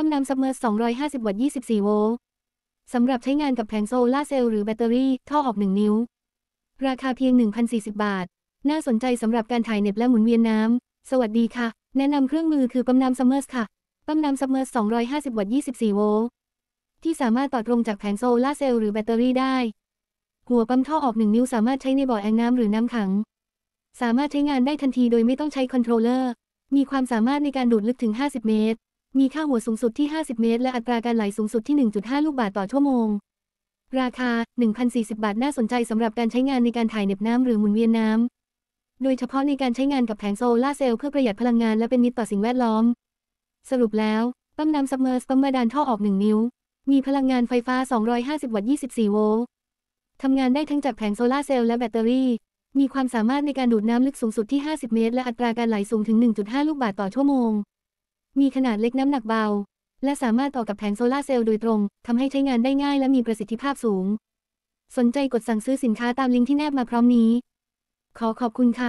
ปั๊มน้ำซับเมอร์250 วัตต์ 24 โวลต์ สำหรับใช้งานกับแผงโซลาเซลล์หรือแบตเตอรี่ ท่อออก 1 นิ้ว ราคาเพียง 1,040 บาท น่าสนใจสำหรับการถ่ายเน็ตและหมุนเวียนน้ำ สวัสดีค่ะ แนะนำเครื่องมือคือปั๊มน้ำซัมเมอร์สค่ะ ปั๊มน้ำซัมเมอร์250 วัตต์ 24 โวลต์ ที่สามารถต่อตรงจากแผงโซลาเซลล์หรือแบตเตอรี่ได้ หัวปั๊มท่อออก 1 นิ้วสามารถใช้ในบ่อแอ่งน้ำหรือน้ำขัง สามารถใช้งานได้ทันทีโดยไม่ต้องใช้คอนโทรลเลอร์ มีความสามารถในการดูดลึกถึง 50 เมตรมีค่าหัวสูงสุดที่ 50 เมตรและอัตราการไหลสูงสุดที่ 1.5 ลูกบาทต่อชั่วโมง ราคา 1,040 บาทน่าสนใจสำหรับการใช้งานในการถ่ายเน็บน้ำหรือหมุนเวียนน้ำ โดยเฉพาะในการใช้งานกับแผงโซลาร์เซลล์เพื่อประหยัดพลังงานและเป็นมิตรต่อสิ่งแวดล้อม สรุปแล้วปั๊มน้ำซับเมอร์สปั๊มาดานท่อออก 1 นิ้ว มีพลังงานไฟฟ้า 250 วัตต์24โวลต์ทำงานได้ทั้งจากแผงโซลาร์เซลล์และแบตเตอรี่ มีความสามารถในการดูดน้ำลึกสูงสุดที่ 50 เมตร และอัตราการไหลสูงถึง1.5ลูกบาทต่อชั่วโมงมีขนาดเล็กน้ำหนักเบา และสามารถต่อกับแผงโซลาเซลล์โดยตรงทำให้ใช้งานได้ง่ายและมีประสิทธิภาพสูง สนใจกดสั่งซื้อสินค้าตามลิงก์ที่แนบมาพร้อมนี้ ขอขอบคุณค่ะ